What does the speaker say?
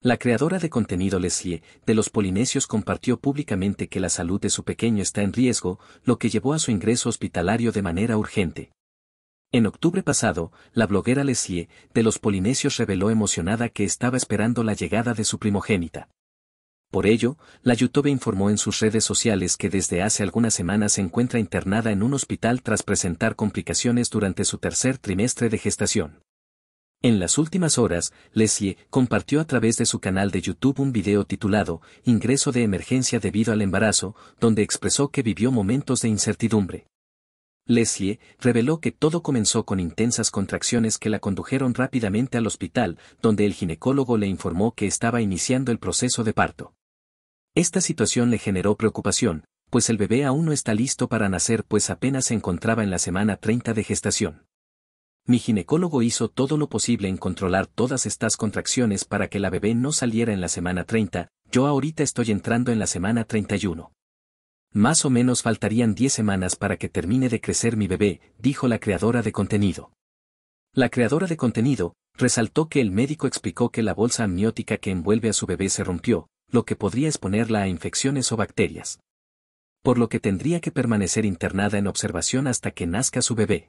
La creadora de contenido Leslie de los Polinesios compartió públicamente que la salud de su pequeño está en riesgo, lo que llevó a su ingreso hospitalario de manera urgente. En octubre pasado, la bloguera Leslie de los Polinesios reveló emocionada que estaba esperando la llegada de su primogénita. Por ello, la YouTube informó en sus redes sociales que desde hace algunas semanas se encuentra internada en un hospital tras presentar complicaciones durante su tercer trimestre de gestación. En las últimas horas, Leslie compartió a través de su canal de YouTube un video titulado Ingreso de emergencia debido al embarazo, donde expresó que vivió momentos de incertidumbre. Leslie reveló que todo comenzó con intensas contracciones que la condujeron rápidamente al hospital, donde el ginecólogo le informó que estaba iniciando el proceso de parto. Esta situación le generó preocupación, pues el bebé aún no está listo para nacer pues apenas se encontraba en la semana 30 de gestación. Mi ginecólogo hizo todo lo posible en controlar todas estas contracciones para que la bebé no saliera en la semana 30, yo ahorita estoy entrando en la semana 31. Más o menos faltarían 10 semanas para que termine de crecer mi bebé, dijo la creadora de contenido. La creadora de contenido resaltó que el médico explicó que la bolsa amniótica que envuelve a su bebé se rompió, lo que podría exponerla a infecciones o bacterias. Por lo que tendría que permanecer internada en observación hasta que nazca su bebé.